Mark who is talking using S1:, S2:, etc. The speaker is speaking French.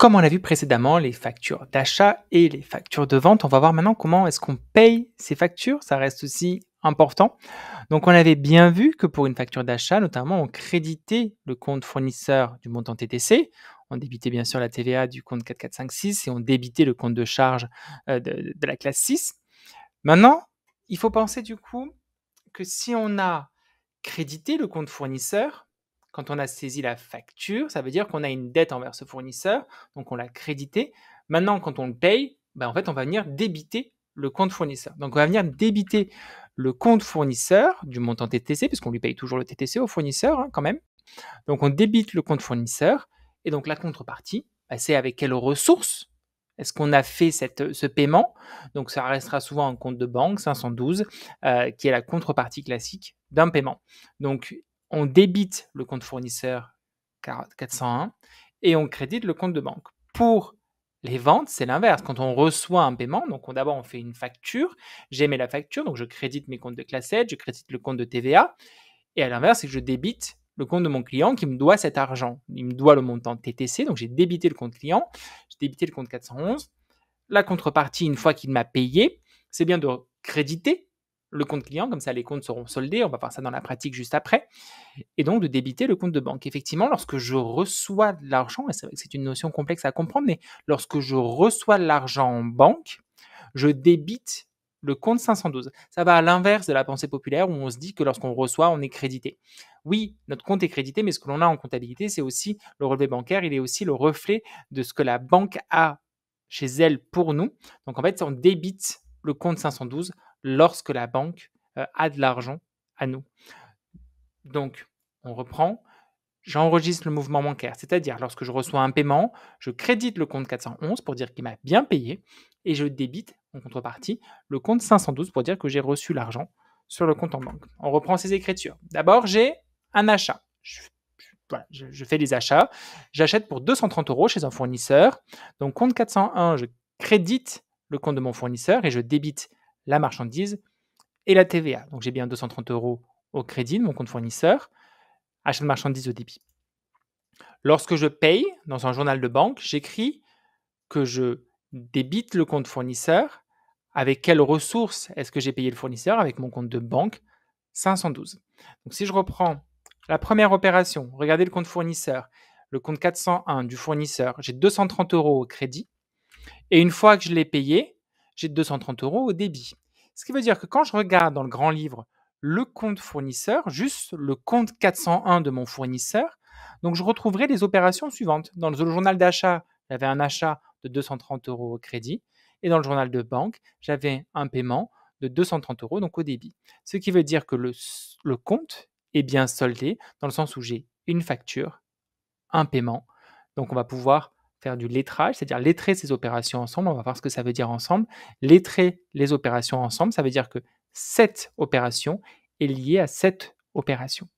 S1: Comme on l'a vu précédemment, les factures d'achat et les factures de vente, on va voir maintenant comment est-ce qu'on paye ces factures. Ça reste aussi important. Donc on avait bien vu que pour une facture d'achat, notamment, on créditait le compte fournisseur du montant TTC. On débitait bien sûr la TVA du compte 4456 et on débitait le compte de charge euh, de, de, la classe 6. Maintenant, il faut penser du coup que si on a crédité le compte fournisseur, quand on a saisi la facture, ça veut dire qu'on a une dette envers ce fournisseur, donc on l'a crédité. Maintenant, quand on le paye, ben, en fait, on va venir débiter le compte fournisseur. Donc, on va venir débiter le compte fournisseur du montant TTC, puisqu'on lui paye toujours le TTC au fournisseur hein, quand même. Donc, on débite le compte fournisseur. Et donc, la contrepartie, ben, c'est avec quelles ressources est-ce qu'on a fait ce paiement Donc ça restera souvent un compte de banque 512 euh, qui est la contrepartie classique d'un paiement. Donc on débite le compte fournisseur 401 et on crédite le compte de banque. Pour les ventes, c'est l'inverse. Quand on reçoit un paiement, donc d'abord on fait une facture, j'émets la facture, donc je crédite mes comptes de classette, je crédite le compte de TVA, et à l'inverse, je débite le compte de mon client qui me doit cet argent. Il me doit le montant TTC, donc j'ai débité le compte client, j'ai débité le compte 411. La contrepartie, une fois qu'il m'a payé, c'est bien de créditer le compte client, comme ça les comptes seront soldés, on va voir ça dans la pratique juste après, et donc de débiter le compte de banque. Effectivement, lorsque je reçois de l'argent, et c'est une notion complexe à comprendre, mais lorsque je reçois de l'argent en banque, je débite le compte 512. Ça va à l'inverse de la pensée populaire où on se dit que lorsqu'on reçoit, on est crédité. Oui, notre compte est crédité, mais ce que l'on a en comptabilité, c'est aussi le relevé bancaire, il est aussi le reflet de ce que la banque a chez elle pour nous. Donc en fait, on débite le compte 512 lorsque la banque euh, a de l'argent à nous. Donc, on reprend. J'enregistre le mouvement bancaire, c'est-à-dire lorsque je reçois un paiement, je crédite le compte 411 pour dire qu'il m'a bien payé et je débite en contrepartie le compte 512 pour dire que j'ai reçu l'argent sur le compte en banque. On reprend ces écritures. D'abord, j'ai un achat. Je, fais des achats. J'achète pour 230 euros chez un fournisseur. Donc, compte 401, je crédite le compte de mon fournisseur et je débite la marchandise et la TVA. Donc j'ai bien 230 euros au crédit de mon compte fournisseur, achat de marchandises au débit. Lorsque je paye dans un journal de banque, j'écris que je débite le compte fournisseur. Avec quelles ressources est-ce que j'ai payé le fournisseur Avec mon compte de banque 512. Donc si je reprends la première opération, regardez le compte fournisseur, le compte 401 du fournisseur, j'ai 230 euros au crédit. Et une fois que je l'ai payé, j'ai 230 euros au débit. Ce qui veut dire que quand je regarde dans le grand livre le compte fournisseur, juste le compte 401 de mon fournisseur, donc je retrouverai les opérations suivantes. Dans le journal d'achat, j'avais un achat de 230 euros au crédit. Et dans le journal de banque, j'avais un paiement de 230 euros, donc au débit. Ce qui veut dire que le, le compte est bien soldé, dans le sens où j'ai une facture, un paiement. Donc on va pouvoir faire du lettrage, c'est-à-dire lettrer ces opérations ensemble. On va voir ce que ça veut dire ensemble. Lettrer les opérations ensemble, ça veut dire que cette opération est liée à cette opération.